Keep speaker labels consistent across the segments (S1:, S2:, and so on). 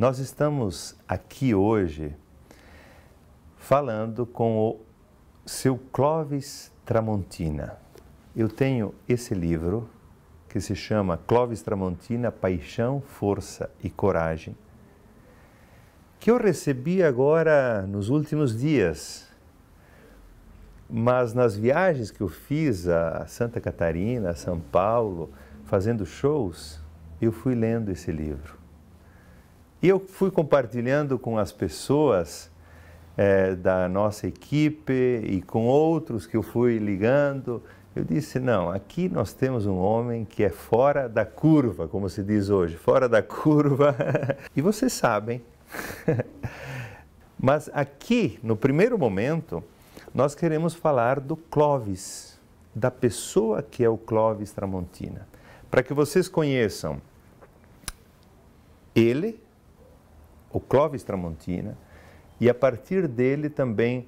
S1: Nós estamos aqui hoje falando com o seu Clóvis Tramontina. Eu tenho esse livro que se chama Clóvis Tramontina, Paixão, Força e Coragem, que eu recebi agora nos últimos dias. Mas nas viagens que eu fiz a Santa Catarina, a São Paulo, fazendo shows, eu fui lendo esse livro. E eu fui compartilhando com as pessoas é, da nossa equipe e com outros que eu fui ligando. Eu disse: não, aqui nós temos um homem que é fora da curva, como se diz hoje, fora da curva. e vocês sabem. Mas aqui, no primeiro momento, nós queremos falar do Clovis, da pessoa que é o Clovis Tramontina. Para que vocês conheçam ele, o Clóvis Tramontina, e a partir dele também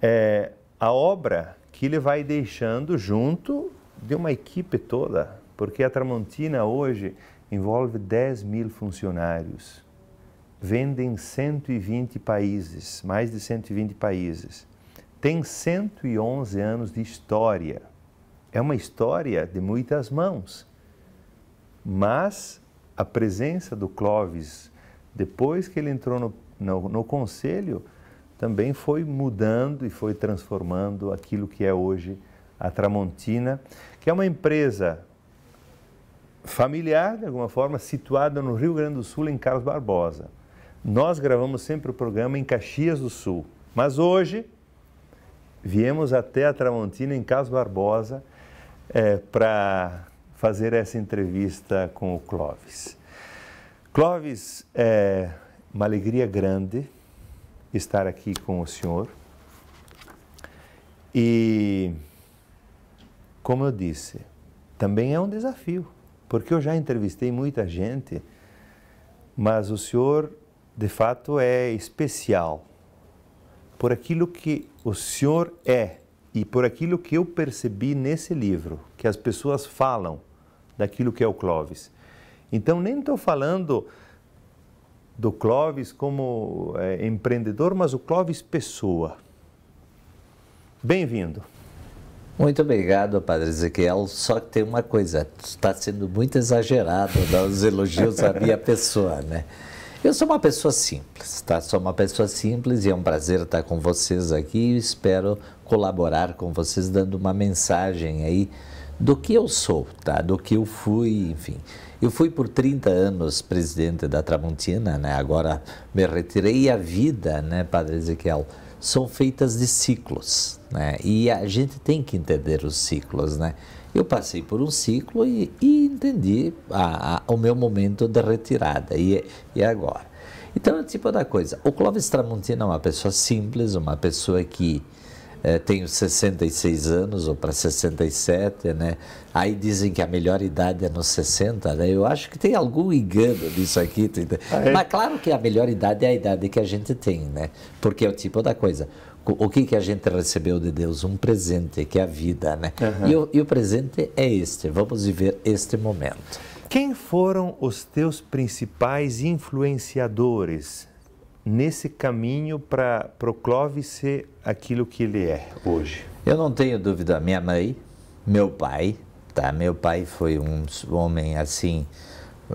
S1: é, a obra que ele vai deixando junto de uma equipe toda, porque a Tramontina hoje envolve 10 mil funcionários, vende em 120 países, mais de 120 países, tem 111 anos de história, é uma história de muitas mãos, mas a presença do Clovis depois que ele entrou no, no, no conselho, também foi mudando e foi transformando aquilo que é hoje a Tramontina, que é uma empresa familiar, de alguma forma, situada no Rio Grande do Sul, em Carlos Barbosa. Nós gravamos sempre o programa em Caxias do Sul, mas hoje viemos até a Tramontina, em Carlos Barbosa, é, eh, para fazer essa entrevista com o Clóvis. Clóvis, é uma alegria grande estar aqui com o senhor. E, como eu disse, também é um desafio, porque eu já entrevistei muita gente, mas o senhor, de fato, é especial por aquilo que o senhor é e por aquilo que eu percebi nesse livro, que as pessoas falam daquilo que é o Clóvis. Então, nem estou falando do Clóvis como é, empreendedor, mas o Clóvis pessoa.
S2: Bem-vindo. Muito obrigado, Padre Ezequiel. Só que tem uma coisa, está sendo muito exagerado dar os elogios à minha pessoa, né? Eu sou uma pessoa simples, tá? Sou uma pessoa simples e é um prazer estar com vocês aqui. Espero colaborar com vocês dando uma mensagem aí do que eu sou, tá? Do que eu fui, enfim. Eu fui por 30 anos presidente da Tramontina, né? agora me retirei a vida, né, Padre Ezequiel? São feitas de ciclos, né? E a gente tem que entender os ciclos, né? Eu passei por um ciclo e, e entendi a, a, o meu momento de retirada e, e agora. Então, é o tipo da coisa. O Clóvis Tramontina é uma pessoa simples, uma pessoa que é, tenho 66 anos ou para 67, né? Aí dizem que a melhor idade é nos 60, né? Eu acho que tem algum engano nisso aqui. Ah, é? Mas claro que a melhor idade é a idade que a gente tem, né? Porque é o tipo da coisa. O que, que a gente recebeu de Deus? Um presente, que é a vida, né? Uhum. E, o, e o presente é este. Vamos viver este momento. Quem foram os teus principais
S1: influenciadores nesse caminho para o Clóvis ser aquilo
S2: que ele é hoje? Eu não tenho dúvida. Minha mãe, meu pai, tá? Meu pai foi um homem assim,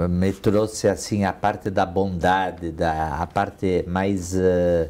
S2: me trouxe assim a parte da bondade, da a parte mais uh,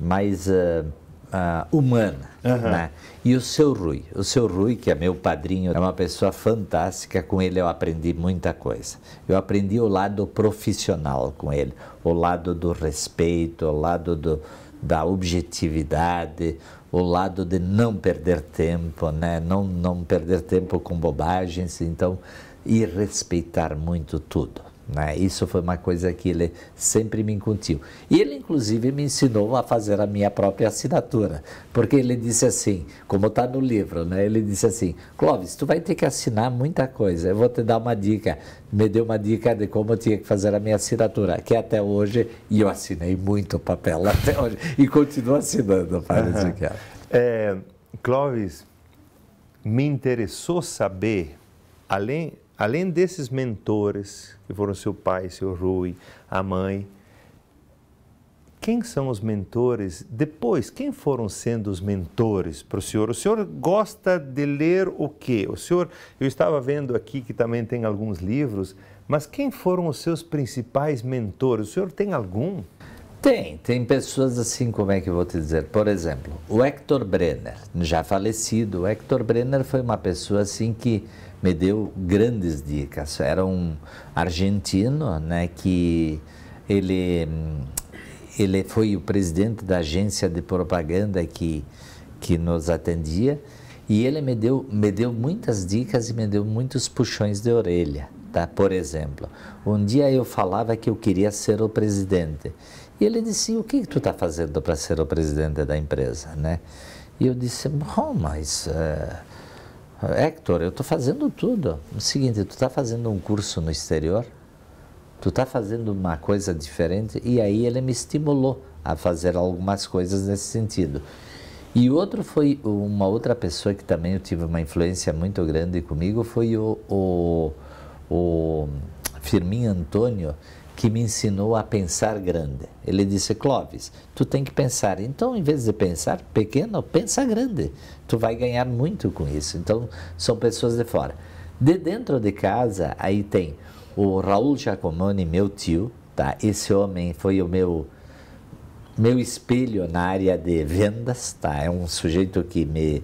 S2: mais uh, uh, humana. Uhum. Né? E o seu Rui, o seu Rui, que é meu padrinho, é uma pessoa fantástica, com ele eu aprendi muita coisa. Eu aprendi o lado profissional com ele, o lado do respeito, o lado do, da objetividade, o lado de não perder tempo, né? não, não perder tempo com bobagens, então, e respeitar muito tudo. Né? Isso foi uma coisa que ele sempre me incutiu. E ele, inclusive, me ensinou a fazer a minha própria assinatura, porque ele disse assim, como está no livro, né? ele disse assim, Clóvis, tu vai ter que assinar muita coisa, eu vou te dar uma dica. Me deu uma dica de como eu tinha que fazer a minha assinatura, que até hoje, e eu assinei muito papel até hoje, e continuo assinando, parece uhum. que é.
S1: é. Clóvis, me interessou saber, além além desses mentores, que foram seu pai, seu Rui, a mãe, quem são os mentores? Depois, quem foram sendo os mentores para o senhor? O senhor gosta de ler o quê? O senhor, eu estava vendo aqui que também tem alguns livros, mas quem foram os seus principais mentores? O senhor tem algum? Tem,
S2: tem pessoas assim, como é que eu vou te dizer? Por exemplo, o Hector Brenner, já falecido, o Hector Brenner foi uma pessoa assim que me deu grandes dicas. Era um argentino, né, que ele ele foi o presidente da agência de propaganda que que nos atendia e ele me deu me deu muitas dicas e me deu muitos puxões de orelha, tá? Por exemplo, um dia eu falava que eu queria ser o presidente e ele disse, o que, tu está fazendo para ser o presidente da empresa, né? E eu disse, bom, mas... É... Hector, eu estou fazendo tudo. O seguinte, tu está fazendo um curso no exterior, tu está fazendo uma coisa diferente, e aí ele me estimulou a fazer algumas coisas nesse sentido. E outro foi uma outra pessoa que também eu tive uma influência muito grande comigo, foi o, o, o Firmin Antônio, que me ensinou a pensar grande. Ele disse, Clóvis, tu tem que pensar. Então, em vez de pensar pequeno, pensa grande. Tu vai ganhar muito com isso. Então, são pessoas de fora. De dentro de casa, aí tem o Raul Giacomoni, meu tio, tá? Esse homem foi o meu meu espelho na área de vendas, tá? É um sujeito que me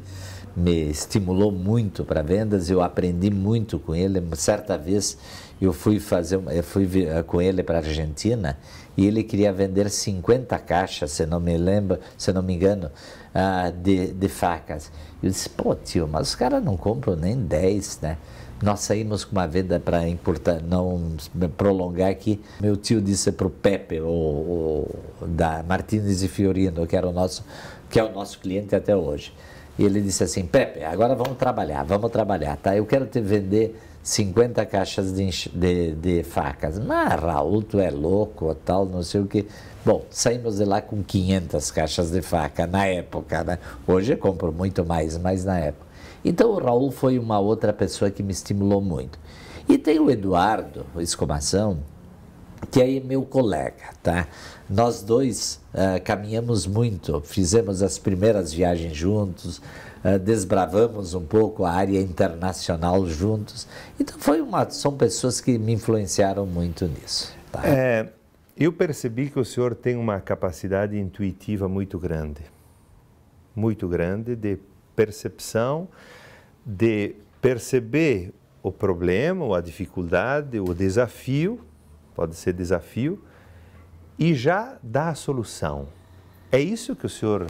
S2: me estimulou muito para vendas, eu aprendi muito com ele. Certa vez eu fui fazer, eu fui com ele para a Argentina e ele queria vender 50 caixas, se não me lembro, se não me engano, ah, de, de facas. Eu disse, pô tio, mas os caras não compram nem 10, né? Nós saímos com uma venda para importar, não prolongar aqui. Meu tio disse para o Pepe, o, da Martinez e Fiorino, que era o nosso, que é o nosso cliente até hoje. E ele disse assim, Pepe, agora vamos trabalhar, vamos trabalhar, tá? Eu quero te vender 50 caixas de, de, de facas. Mas Raul, tu é louco, tal, não sei o que. Bom, saímos de lá com 500 caixas de faca na época, né? Hoje eu compro muito mais, mas na época. Então o Raul foi uma outra pessoa que me estimulou muito. E tem o Eduardo Escomação, que aí é meu colega, tá? Nós dois uh, caminhamos muito, fizemos as primeiras viagens juntos, eh, desbravamos um pouco a área internacional juntos. Então foi uma, são pessoas que me influenciaram muito nisso. Tá? É, eu
S1: percebi que o senhor tem uma capacidade intuitiva muito grande, muito grande de percepção, de perceber o problema, a dificuldade, o desafio, pode ser desafio, e já dar a solução. É isso que o senhor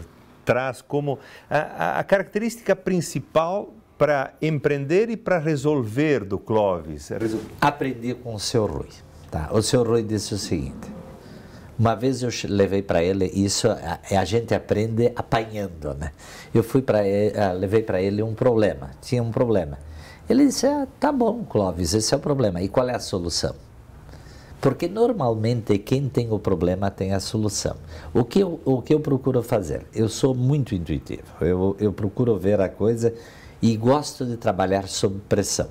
S1: traz como a, a característica principal para empreender e para resolver do
S2: Clóvis? Resol... Aprendi com o seu Rui. Tá? O seu Rui disse o seguinte: uma vez eu levei para ele isso, a, a, gente aprende apanhando, né? Eu fui para levei para ele um problema, tinha um problema. Ele disse: ah, tá bom, Clóvis, esse é o problema. E qual é a solução? Porque normalmente quem tem o problema tem a solução. O que eu, o que eu procuro fazer? Eu sou muito intuitivo, eu, eu procuro ver a coisa e gosto de trabalhar sob pressão.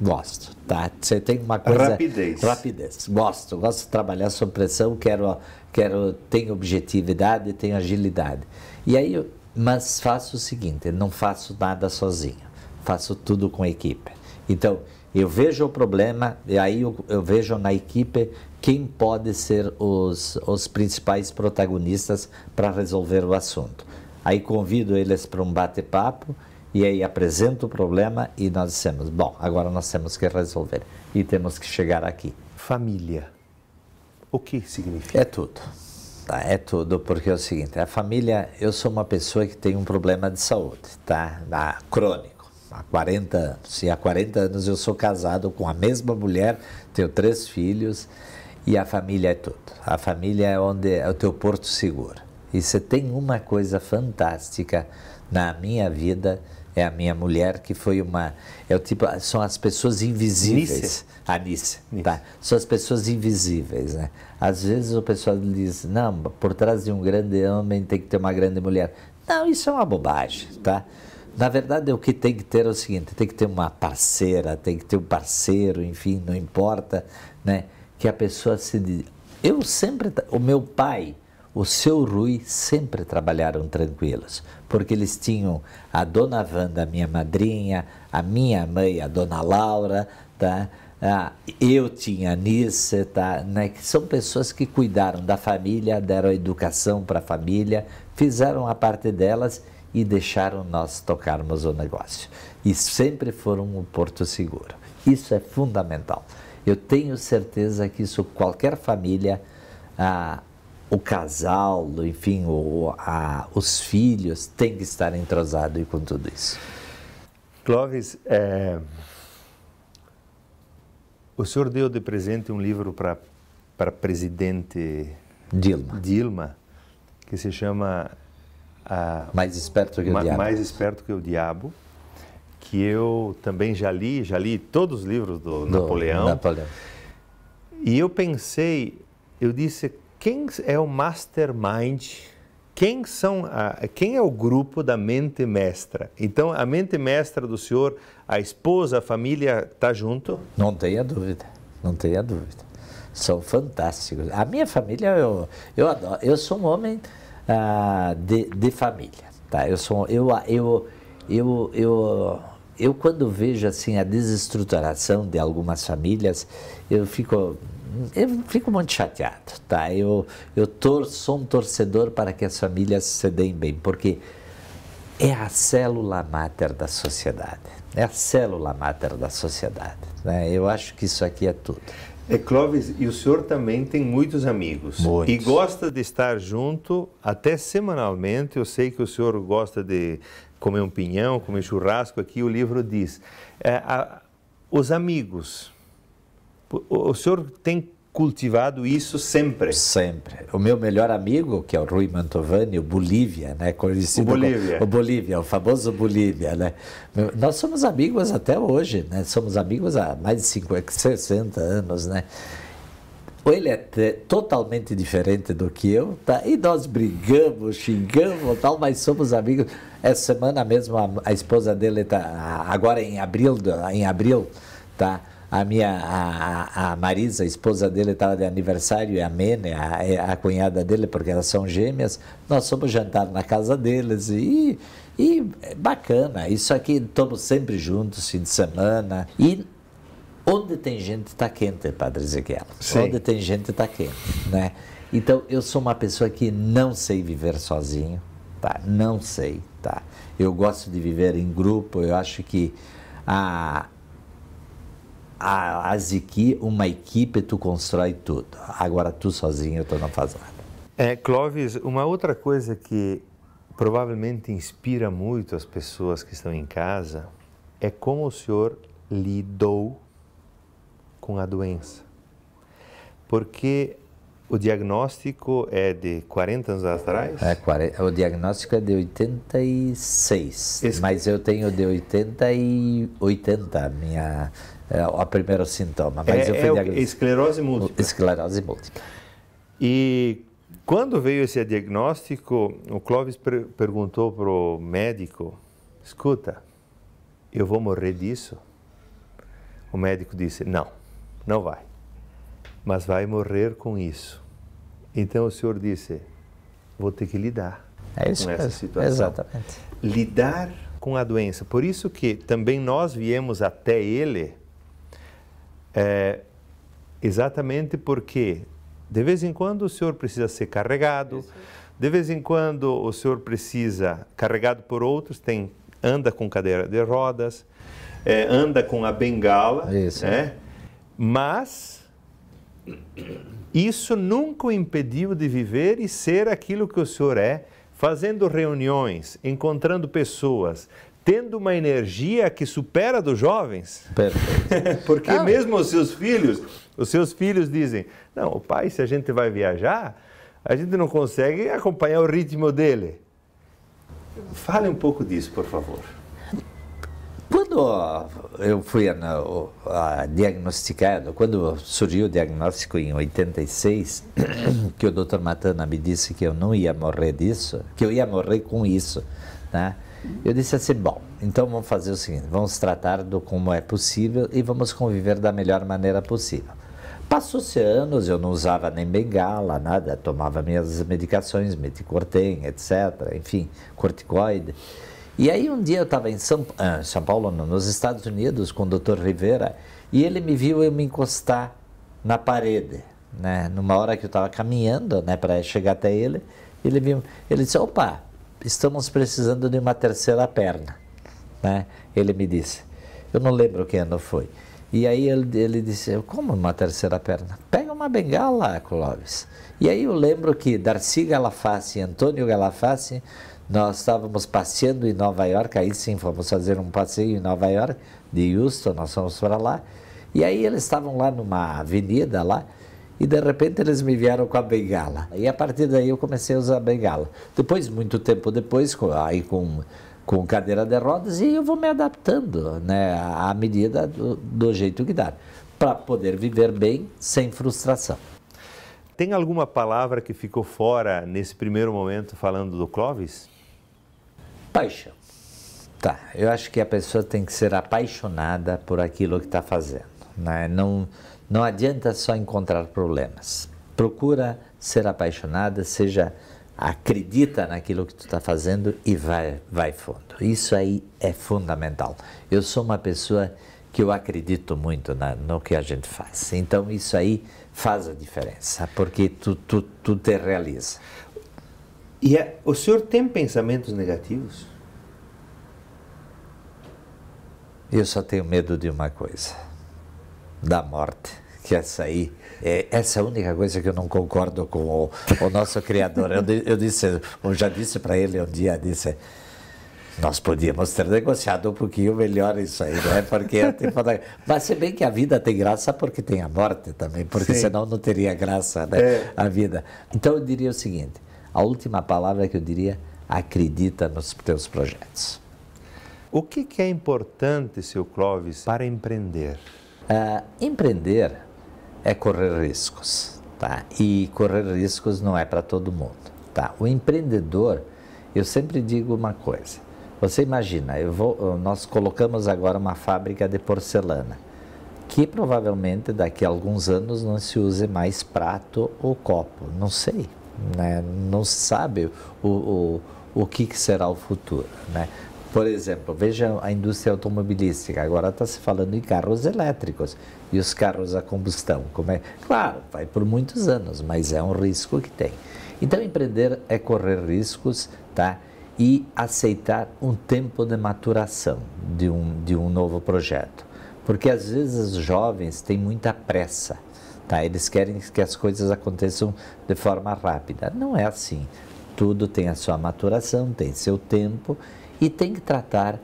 S2: Gosto, tá? Você tem uma coisa... Rapidez. Rapidez. Gosto, gosto de trabalhar sob pressão, quero, quero, tenho objetividade, tenho agilidade. E aí, mas faço o seguinte, não faço nada sozinho, faço tudo com equipe. Então, eu vejo o problema e aí eu, eu vejo na equipe quem pode ser os, os principais protagonistas para resolver o assunto. Aí convido eles para um bate-papo e aí apresento o problema e nós dissemos, bom, agora nós temos que resolver e temos que chegar aqui. Família, o que significa? É tudo. Tá, é tudo, porque é o seguinte, a família, eu sou uma pessoa que tem um problema de saúde, tá? Ah, crônico há 40, E há 40 anos eu sou casado com a mesma mulher, tenho três filhos e a família é tudo. A família é onde é o teu porto seguro. E se tem uma coisa fantástica na minha vida é a minha mulher que foi uma é o tipo são as pessoas invisíveis a tá são as pessoas invisíveis né às vezes o pessoal diz não por trás de um grande homem tem que ter uma grande mulher não isso é uma bobagem tá na verdade, o que tem que ter é o seguinte: tem que ter uma parceira, tem que ter um parceiro, enfim, não importa, né? Que a pessoa se. Eu sempre. O meu pai, o seu Rui, sempre trabalharam tranquilos, porque eles tinham a dona Wanda, minha madrinha, a minha mãe, a dona Laura, tá? Ah, eu tinha a Nice, tá? Né? Que são pessoas que cuidaram da família, deram educação para a família, fizeram a parte delas e deixaram nós tocarmos o negócio. E sempre foram um porto seguro. Isso é fundamental. Eu tenho certeza que isso qualquer família, ah, o casal, enfim, o, a, os filhos tem que estar entrosado e com tudo isso. Clóvis, é...
S1: o senhor deu de presente um livro para para presidente Dilma. Dilma, que se chama ah, mais esperto que o ma, diabo. Mais esperto que o diabo, que eu também já li, já li todos os livros do, do Napoleão. Napoleão. E eu pensei, eu disse, quem é o mastermind? Quem, são a, quem é o grupo da mente mestra? Então, a mente mestra do senhor, a esposa, a família, está
S2: junto? Não tenha dúvida, não tenha dúvida. São fantásticos. A minha família, eu, eu adoro. Eu sou um homem ah, de, de, família. Tá? Eu, sou, eu, eu, eu, eu, eu, quando vejo assim a desestruturação de algumas famílias, eu fico eu fico muito chateado, tá? Eu, eu tor sou um torcedor para que as famílias se deem bem, porque é a célula máter da sociedade, é a célula máter da sociedade, né? Eu acho que isso aqui é tudo.
S1: É, Clóvis, e o senhor também tem
S2: muitos amigos
S1: muitos. e gosta de estar junto até semanalmente. Eu sei que o senhor gosta de comer um pinhão, comer churrasco. Aqui o livro diz: é, a, os
S2: amigos. O, o senhor tem cultivado isso sempre. Sempre. O meu melhor amigo, que é o Rui Mantovani, o Bolívia, né? Conhecido o Bolívia. Como, o Bolívia, o famoso Bolívia, né? Nós somos amigos até hoje, né? Somos amigos há mais de 50, 60 anos, né? Ele é totalmente diferente do que eu, tá? E nós brigamos, xingamos, tal, mas somos amigos. Essa semana mesmo a, a esposa dele tá agora em abril, em abril, tá? a minha a, a Marisa, a esposa dele, estava tá de aniversário, e a Mene, a, é, a cunhada dele, porque elas são gêmeas, nós fomos jantar na casa deles e, e bacana. Isso aqui estamos sempre juntos, fim de semana. E onde tem gente está quente, Padre Ezequiel. Sim. Onde tem gente está quente, né? Então eu sou uma pessoa que não sei viver sozinho, tá? Não sei, tá? Eu gosto de viver em grupo. Eu acho que a a, uma equipe, tu constrói tudo. Agora tu sozinho, tu não faz nada.
S1: É, Clóvis, uma outra coisa que provavelmente inspira muito as pessoas que estão em casa é como o senhor lidou com a doença. Porque o diagnóstico é de 40 anos atrás?
S2: É, o diagnóstico é de 86, Esse... mas eu tenho de 80 e 80, minha, é, o primeiro sintoma. Mas é, eu fui é esclerose múltipla. Esclerose múltipla.
S1: E quando veio esse diagnóstico, o Clóvis per perguntou para o médico, escuta, eu vou morrer disso? O médico disse, não, não vai mas vai morrer com isso. Então o Senhor disse: vou ter que lidar é isso com mesmo. essa situação. Exatamente. Lidar com a doença. Por isso que também nós viemos até Ele, é, exatamente porque de vez em quando o Senhor precisa ser carregado, de vez em quando o Senhor precisa carregado por outros. Tem anda com cadeira de rodas, é, anda com a bengala, isso. Né? Mas isso nunca o impediu de viver e ser aquilo que o senhor é, fazendo reuniões, encontrando pessoas, tendo uma energia que supera a dos jovens. Perfeito. Porque mesmo os seus filhos, os seus filhos dizem: "Não, o pai, se a gente vai viajar, a gente não consegue acompanhar o ritmo dele". Fale um pouco disso, por favor.
S2: Quando eu fui a, a, a diagnosticado, quando surgiu o diagnóstico em 86, que o Dr. Matana me disse que eu não ia morrer disso, que eu ia morrer com isso, né? Eu disse assim, bom, então vamos fazer o seguinte, vamos tratar do como é possível e vamos conviver da melhor maneira possível. Passou-se anos, eu não usava nem bengala, nada, tomava minhas medicações, meticortem, etc., enfim, corticoide. E aí um dia eu estava em São, ah, São Paulo, não, nos Estados Unidos, com o Dr. Rivera, e ele me viu eu me encostar na parede, né? Numa hora que eu estava caminhando, né, para chegar até ele, ele viu, ele disse: "Opa, estamos precisando de uma terceira perna", né? Ele me disse. Eu não lembro que ano foi. E aí ele, ele disse: "Como uma terceira perna? Pega uma bengala, Clóvis". E aí eu lembro que Darcy Galaface e Antônio Galaface nós estávamos passeando em Nova York, aí sim fomos fazer um passeio em Nova York, de Houston, nós fomos para lá. E aí eles estavam lá numa avenida lá, e de repente eles me vieram com a bengala. E a partir daí eu comecei a usar a bengala. Depois, muito tempo depois, aí com, com cadeira de rodas, e eu vou me adaptando né, à medida do, do jeito que dá, para poder viver bem sem frustração. Tem alguma
S1: palavra que ficou fora nesse primeiro momento falando do Clóvis?
S2: Paixão. Tá, eu acho que a pessoa tem que ser apaixonada por aquilo que está fazendo. Né? Não, não adianta só encontrar problemas. Procura ser apaixonada, seja acredita naquilo que tu está fazendo e vai, vai fundo. Isso aí é fundamental. Eu sou uma pessoa que eu acredito muito na, no que a gente faz. Então isso aí faz a diferença, porque tu, tu, tu te realiza.
S1: E é, o senhor tem pensamentos negativos?
S2: Eu só tenho medo de uma coisa: da morte. Que essa aí é essa é a única coisa que eu não concordo com o, o nosso criador. Eu, eu disse, eu já disse para ele um dia, disse, nós podíamos ter negociado um pouquinho melhor isso aí, né? Porque é tipo da... Mas se bem que a vida tem graça porque tem a morte também, porque Sim. senão não teria graça né? É. a vida. Então eu diria o seguinte, a última palavra que eu diria, acredita nos teus projetos. O que, é importante, seu Clóvis, para empreender? Uh, empreender é correr riscos, tá? E correr riscos não é para todo mundo, tá? O empreendedor, eu sempre digo uma coisa. Você imagina, eu vou, nós colocamos agora uma fábrica de porcelana, que provavelmente daqui a alguns anos não se use mais prato ou copo, não sei, né? não se sabe o, o, o que, que será o futuro. Né? Por exemplo, veja a indústria automobilística. Agora está se falando em carros elétricos e os carros a combustão. Como é? Claro, vai por muitos anos, mas é um risco que tem. Então, empreender é correr riscos, tá? E aceitar um tempo de maturação de um, de um novo projeto. Porque às vezes os jovens têm muita pressa Tá? Eles querem que as coisas aconteçam de forma rápida. Não é assim. Tudo tem a sua maturação, tem seu tempo e tem que tratar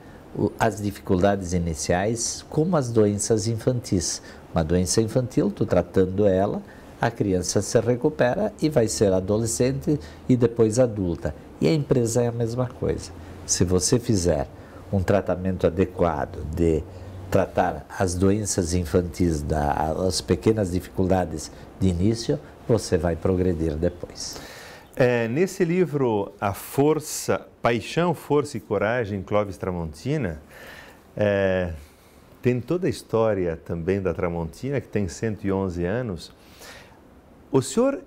S2: as dificuldades iniciais como as doenças infantis. Uma doença infantil, tu tratando ela, a criança se recupera e vai ser adolescente e depois adulta. E a empresa é a mesma coisa. Se você fizer um tratamento adequado de tratar as doenças infantis, da, as pequenas dificuldades de início, você vai progredir depois.
S1: É, nesse livro, A Força, Paixão, Força e Coragem, Clóvis Tramontina, é, tem toda a história também da Tramontina, que tem 111 anos. O senhor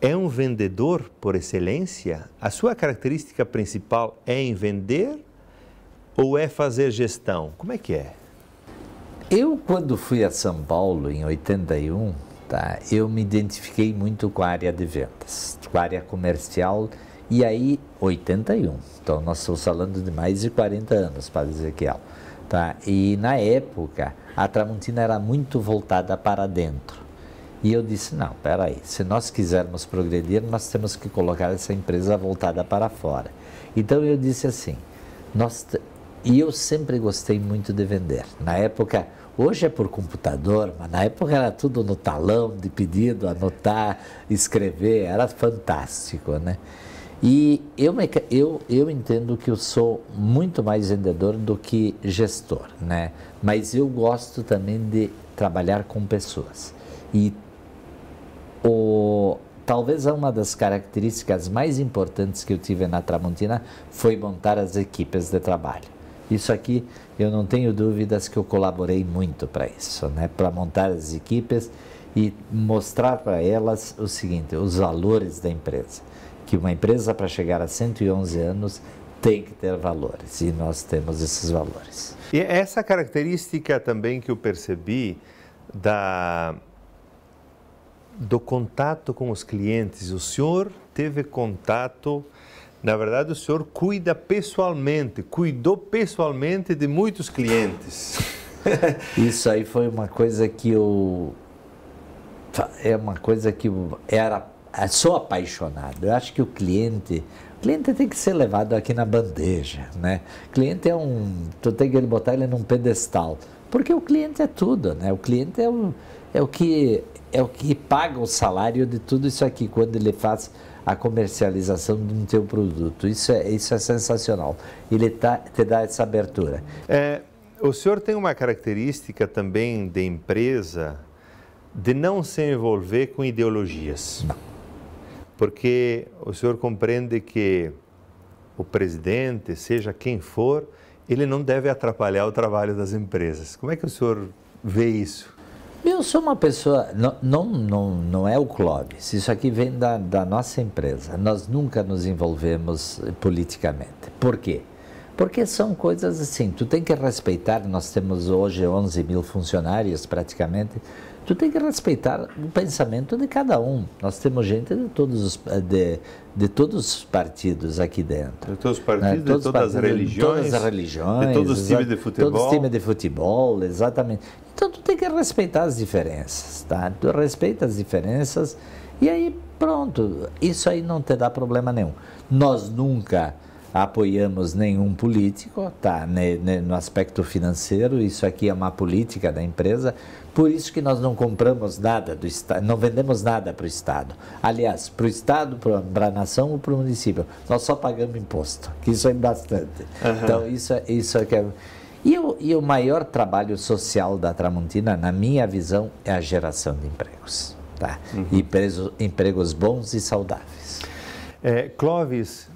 S1: é um vendedor por excelência? A sua característica principal é em vender ou é fazer gestão? Como é que é?
S2: Eu, quando fui a São Paulo, em 81, tá, eu me identifiquei muito com a área de vendas, com a área comercial, e aí, 81. Então, nós estamos falando de mais de 40 anos, para dizer que é. Tá? E na época, a Tramontina era muito voltada para dentro. E eu disse: não, peraí, se nós quisermos progredir, nós temos que colocar essa empresa voltada para fora. Então eu disse assim: nós e eu sempre gostei muito de vender. Na época, hoje é por computador, mas na época era tudo no talão de pedido, anotar, escrever, era fantástico, né? E eu, me, eu, eu entendo que eu sou muito mais vendedor do que gestor, né? Mas eu gosto também de trabalhar com pessoas. E o, talvez uma das características mais importantes que eu tive na Tramontina foi montar as equipes de trabalho. Isso aqui, eu não tenho dúvidas que eu colaborei muito para isso, né? para montar as equipes e mostrar para elas o seguinte, os valores da empresa. Que uma empresa, para chegar a 111 anos, tem que ter valores e nós temos esses valores.
S1: E é essa característica também que eu percebi da do contato com os clientes, o senhor teve contato na verdade, o senhor cuida pessoalmente, cuidou pessoalmente de muitos clientes.
S2: Isso aí foi uma coisa que eu. É uma coisa que eu era. É, sou apaixonado. Eu acho que o cliente. O cliente tem que ser levado aqui na bandeja, né? O cliente é um. Tu tem que botar ele num pedestal. Porque o cliente é tudo, né? O cliente é o, é o, que, é o que paga o salário de tudo isso aqui. Quando ele faz a comercialização do teu produto. Isso é, isso é sensacional. Ele tá, te dá essa abertura. É, o senhor tem uma característica também
S1: de empresa de não se envolver com ideologias. Não. Porque o senhor compreende que o presidente, seja quem for, ele não deve atrapalhar o trabalho das empresas. Como é que o senhor vê
S2: isso? Eu sou uma pessoa, não, não, não, não é o Clóvis, isso aqui vem da, da nossa empresa. Nós nunca nos envolvemos politicamente. Por quê? Porque são coisas assim, tu tem que respeitar, nós temos hoje 11 mil funcionários praticamente, tu tem que respeitar o pensamento de cada um. Nós temos gente de todos os eh, de, de todos os partidos aqui dentro.
S1: De todos os partidos, né? todos de todas partidos, as religiões. De todas as religiões. De todos os times de futebol. Todos os times
S2: de futebol, exatamente. Então tu tem que respeitar as diferenças, tá? Tu respeita as diferenças e aí pronto, isso aí não te dá problema nenhum. Nós nunca apoiamos nenhum político, tá? Né, né, no aspecto financeiro, isso aqui é uma política da empresa, por isso que nós não compramos nada do Estado, não vendemos nada para o Estado. Aliás, para o Estado, para a nação ou para o município. Nós só pagamos imposto, que isso é bastante. Uhum. Então, isso, é, isso é que é... E o, e o maior trabalho social da Tramontina, na minha visão, é a geração de empregos. Tá? Uhum. E preso, empregos bons e saudáveis. É, Clóvis,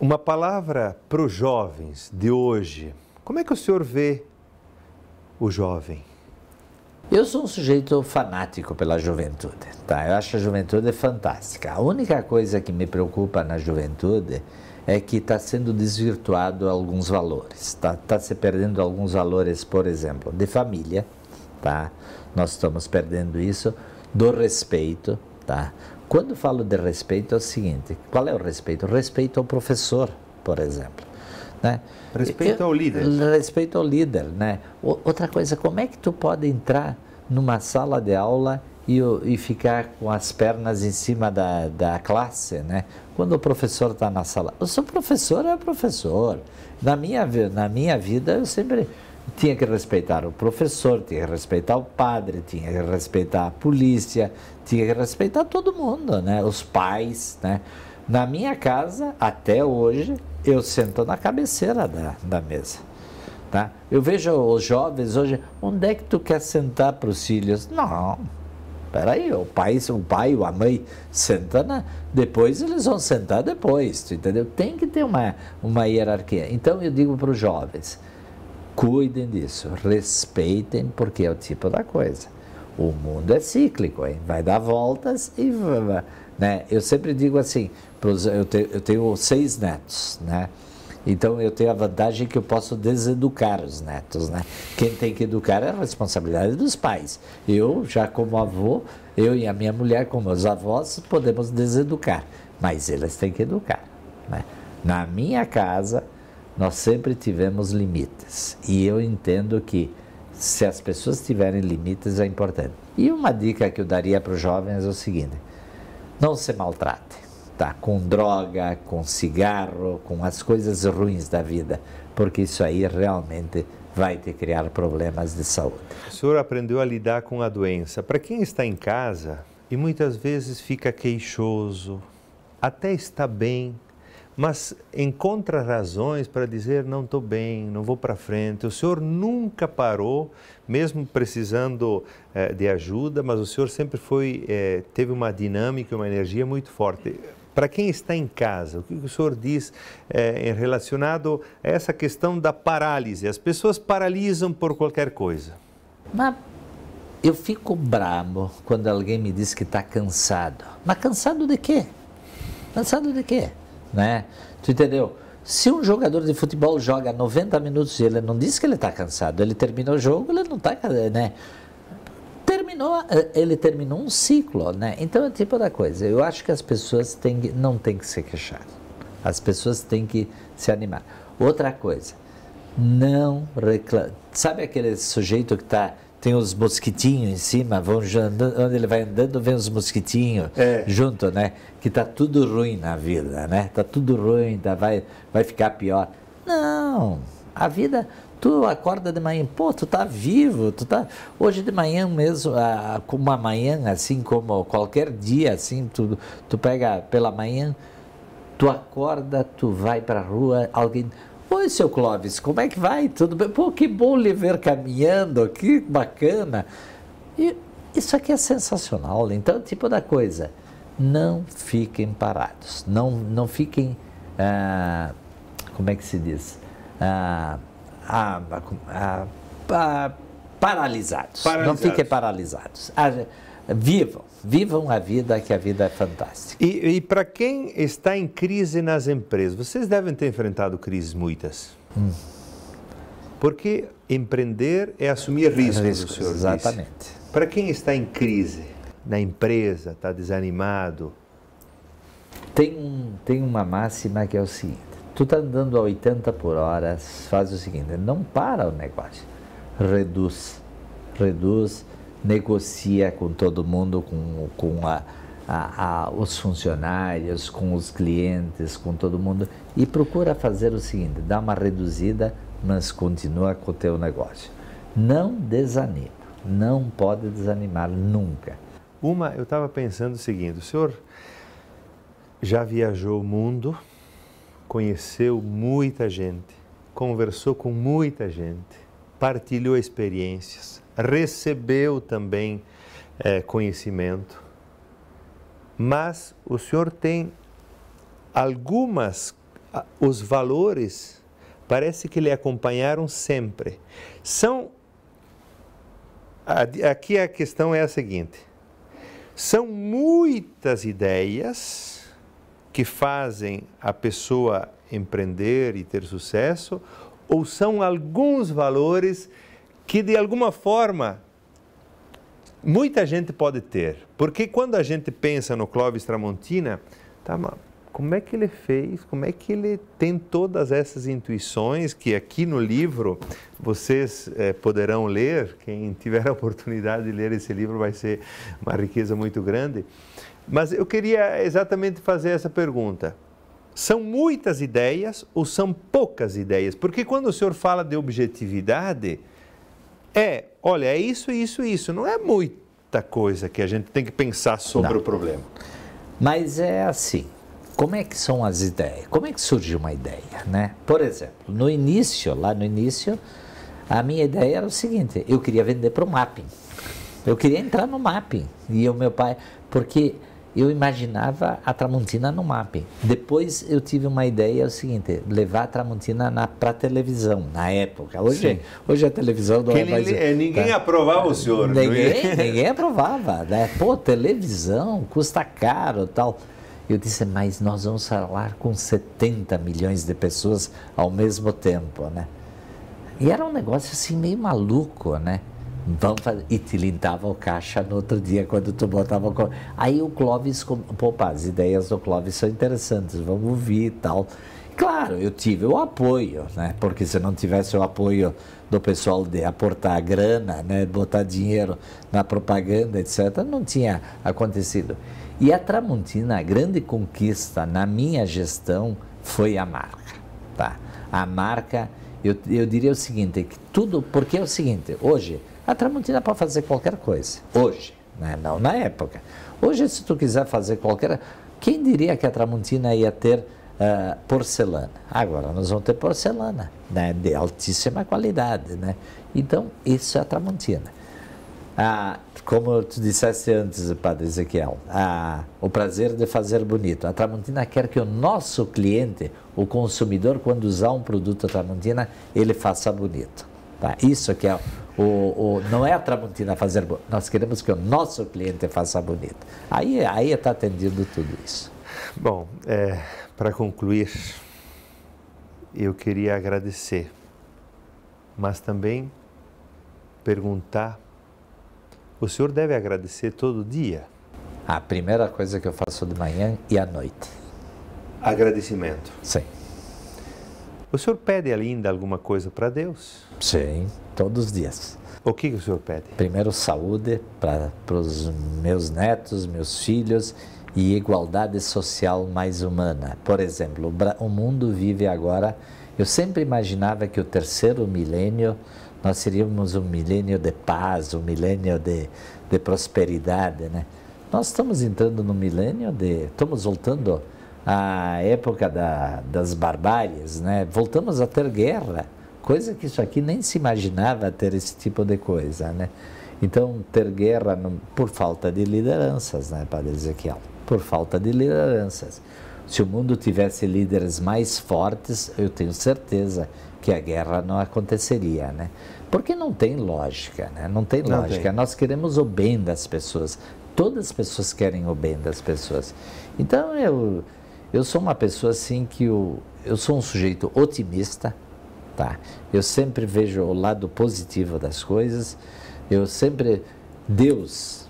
S2: uma palavra para os jovens de hoje.
S1: Como é que o senhor vê
S2: o jovem? Eu sou um sujeito fanático pela juventude, tá? Eu acho a juventude fantástica. A única coisa que me preocupa na juventude é que está sendo desvirtuado alguns valores, está tá se perdendo alguns valores, por exemplo, de família, tá? Nós estamos perdendo isso, do respeito, tá? Quando falo de respeito, é o seguinte: qual é o respeito? Respeito ao professor, por exemplo. Né? Respeito ao líder. Eh, respeito ao líder, né? outra coisa, como é que tu pode entrar numa sala de aula e, e ficar com as pernas em cima da, da classe, né? Quando o professor está na sala, o seu professor é professor. Na minha, na minha vida, eu sempre tinha que respeitar o professor, tinha que respeitar o padre, tinha que respeitar a polícia, tinha que respeitar todo mundo, né? Os pais, né? Na minha casa, até hoje, eu sento na cabeceira da, da mesa. Tá? Eu vejo os jovens hoje, onde é que tu quer sentar para os filhos? Não, peraí, o pai, o pai ou a mãe senta né? depois, eles vão sentar depois, entendeu? Tem que ter uma, uma hierarquia. Então eu digo para os jovens, Cuidem disso, respeitem, porque é o tipo da coisa. O mundo é cíclico, hein? vai dar voltas e. Né? Eu sempre digo assim: eu tenho, eu tenho seis netos, né? Então eu tenho a vantagem que eu posso deseducar os netos, né? Quem tem que educar é a responsabilidade dos pais. Eu, já como avô, eu e a minha mulher, como meus avós, podemos deseducar, mas eles têm que educar, né? Na minha casa, nós sempre tivemos limites e eu entendo que se as pessoas tiverem limites é importante. E uma dica que eu daria para os jovens é o seguinte: não se maltrate, tá? Com droga, com cigarro, com as coisas ruins da vida, porque isso aí realmente vai te criar problemas de saúde. O senhor
S1: aprendeu a lidar com a doença. Para quem está em casa e muitas vezes fica queixoso, até está bem, mas encontra razões para dizer não estou bem, não vou para frente. O Senhor nunca parou, mesmo precisando eh, de ajuda, mas o Senhor sempre foi eh, teve uma dinâmica, uma energia muito forte. Para quem está em casa, o que o senhor diz é, relacionado a essa questão da parálise? As pessoas paralisam por qualquer coisa.
S2: Mas eu fico brabo quando alguém me diz que está cansado. Mas cansado de quê? Cansado de quê? né? Tu entendeu? Se um jogador de futebol joga 90 minutos e ele não diz que ele está cansado, ele terminou o jogo, ele não está, né? Terminou, eh, ele terminou um ciclo, né? Então é tipo da coisa. Eu acho que as pessoas têm que, não têm que se queixar. As pessoas têm que se animar. Outra coisa, não reclama. Sabe aquele sujeito que está tem os mosquitinhos em cima, vão andando, onde ele vai andando, vem os mosquitinhos é. junto, né? Que tá tudo ruim na vida, né? Tá tudo ruim, tá, vai, vai ficar pior. Não, a vida, tu acorda de manhã, pô, tu tá vivo, tu tá... Hoje de manhã mesmo, uma manhã, assim como qualquer dia, assim, tu, tu pega pela manhã, tu acorda, tu vai pra rua, alguém Oi, seu Clóvis, como é que vai? Tudo bem? Pô, que bom lhe ver caminhando, que bacana. E isso aqui é sensacional. Né? Então, tipo da coisa, não fiquem parados, não, não fiquem, ah, como é que se diz? Ah, ah, ah, ah paralisados. paralisados. Não fiquem paralisados. Ah, vivam Vivam a vida, que a vida é fantástica.
S1: E, e para quem está em crise nas empresas, vocês devem ter enfrentado crises muitas. Hum. Porque empreender é assumir riscos, riscos senhor Exatamente. Para quem está em crise, na empresa, está desanimado?
S2: Tem, tem uma máxima que é o seguinte, tu está andando a 80 por hora, faz o seguinte, não para o negócio, reduz, reduz, negocia com todo mundo, com, com a, a, a, os funcionários, com os clientes, com todo mundo e procura fazer o seguinte: dá uma reduzida, mas continua com o teu negócio. Não desanima, não pode desanimar nunca. Uma, eu estava pensando o seguinte: o senhor
S1: já viajou o mundo, conheceu muita gente, conversou com muita gente, partilhou experiências recebeu também é, conhecimento. Mas o Senhor tem algumas, os valores, parece que lhe acompanharam sempre. São, aqui a questão é a seguinte, são muitas ideias que fazem a pessoa empreender e ter sucesso, ou são alguns valores que que de alguma forma muita gente pode ter. Porque quando a gente pensa no Clóvis Tramontina, tá, como é que ele fez? Como é que ele tem todas essas intuições que aqui no livro vocês é, poderão ler? Quem tiver a oportunidade de ler esse livro vai ser uma riqueza muito grande. Mas eu queria exatamente fazer essa pergunta. São muitas ideias ou são poucas ideias? Porque quando o senhor fala de objetividade, é, olha, é isso, isso,
S2: isso. Não é muita coisa que a gente tem que pensar sobre Não. o problema. Mas é assim, como é que são as ideias? Como é que surge uma ideia, né? Por exemplo, no início, lá no início, a minha ideia era o seguinte, eu queria vender para o mapping. Eu queria entrar no mapping. E o meu pai, porque eu imaginava a Tramontina no MAP. Depois eu tive uma ideia, é o seguinte, levar a Tramontina para televisão, na época. Hoje, é, hoje é a televisão do ele, mais, é, Ninguém tá,
S1: aprovava o senhor. Ninguém, ninguém
S2: aprovava. Né? Pô, televisão custa caro tal. Eu disse, mas nós vamos falar com 70 milhões de pessoas ao mesmo tempo, né? E era um negócio assim meio maluco, né? vamos fazer. E te lindava o caixa no outro dia, quando tu botava... Aí o Clóvis, pô, pá, as ideias do Clóvis são interessantes, vamos ouvir e tal. Claro, eu tive o apoio, né? Porque se não tivesse o apoio do pessoal de aportar grana, né? Botar dinheiro na propaganda, etc., não tinha acontecido. E a Tramontina, a grande conquista na minha gestão foi a marca, tá? A marca, eu, eu diria o seguinte, que tudo... Porque é o seguinte, hoje... A Tramontina pode fazer qualquer coisa, hoje, né? não na época. Hoje, se tu quiser fazer qualquer... Quem diria que a Tramontina ia ter uh, porcelana? Agora nós vamos ter porcelana, né? de altíssima qualidade. Né? Então, isso é a Tramontina. Ah, como tu disseste antes, Padre Ezequiel, ah, o prazer de fazer bonito. A Tramontina quer que o nosso cliente, o consumidor, quando usar um produto Tramontina, ele faça bonito. Tá? Isso que é o, o, não é a Tramontina fazer bonito, nós queremos que o nosso cliente faça bonito. Aí aí está atendido tudo isso. Bom, é, para concluir, eu queria
S1: agradecer, mas também perguntar: o senhor deve agradecer todo dia? A primeira coisa que eu faço de manhã
S2: e à noite.
S1: Agradecimento.
S2: Sim. O
S1: senhor pede ainda alguma coisa para Deus?
S2: Sim, todos os dias. O que, que o senhor pede? Primeiro, saúde para os meus netos, meus filhos e igualdade social mais humana. Por exemplo, o mundo vive agora. Eu sempre imaginava que o terceiro milênio nós seríamos um milênio de paz, um milênio de, de prosperidade, né? Nós estamos entrando no milênio de. Estamos voltando a época da, das barbáries, né? voltamos a ter guerra, coisa que isso aqui nem se imaginava ter esse tipo de coisa. Né? Então, ter guerra por falta de lideranças, né, Padre Ezequiel? Por falta de lideranças. Se o mundo tivesse líderes mais fortes, eu tenho certeza que a guerra não aconteceria, né? Porque não tem lógica, né? Não tem lógica. tem. Nós queremos o bem das pessoas. Todas as pessoas querem o bem das pessoas. Então, eu, eu sou uma pessoa assim que eu, eu sou um sujeito otimista, tá? Eu sempre vejo o lado positivo das coisas. Eu sempre Deus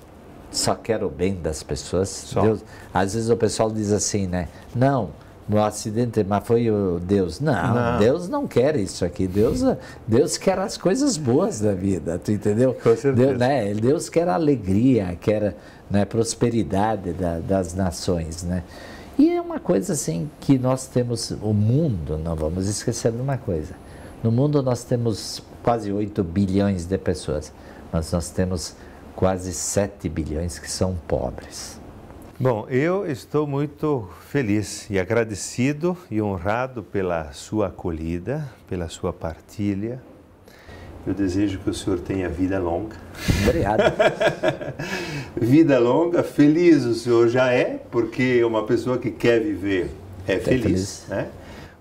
S2: só quer o bem das pessoas. Só. Deus, às vezes o pessoal diz assim, né? Não, no acidente, mas foi o Deus. Não, não, Deus não quer isso aqui. Deus, Deus quer as coisas boas da vida, tu entendeu? Com certeza. Deus, né? Deus quer alegria, quer né, prosperidade da, das nações, né? E é uma coisa assim que nós temos, o mundo, não vamos esquecer de uma coisa. No mundo nós temos quase 8 bilhões de pessoas, mas nós temos quase 7 bilhões que são pobres.
S1: Bom, eu estou muito feliz e agradecido e honrado pela sua acolhida, pela sua partilha, eu desejo que o senhor tenha vida longa. Obrigado. vida longa, feliz o senhor já é, porque uma pessoa que quer viver é, é feliz, feliz, né?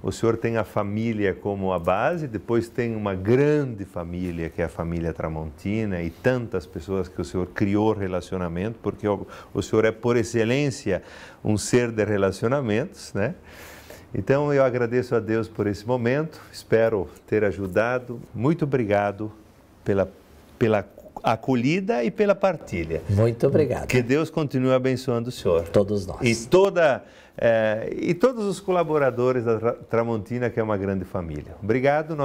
S1: O senhor tem a família como a base, depois tem uma grande família, que é a família Tramontina, e tantas pessoas que o senhor criou relacionamento, porque o, o senhor é, por excelência, um ser de relacionamentos, né? Então eu agradeço a Deus por esse momento, espero ter ajudado. Muito obrigado pela, pela acolhida e pela partilha.
S2: Muito obrigado.
S1: Que Deus continue abençoando o senhor. Todos nós. E, toda, eh, e todos os colaboradores da Tramontina, que é uma grande família. Obrigado.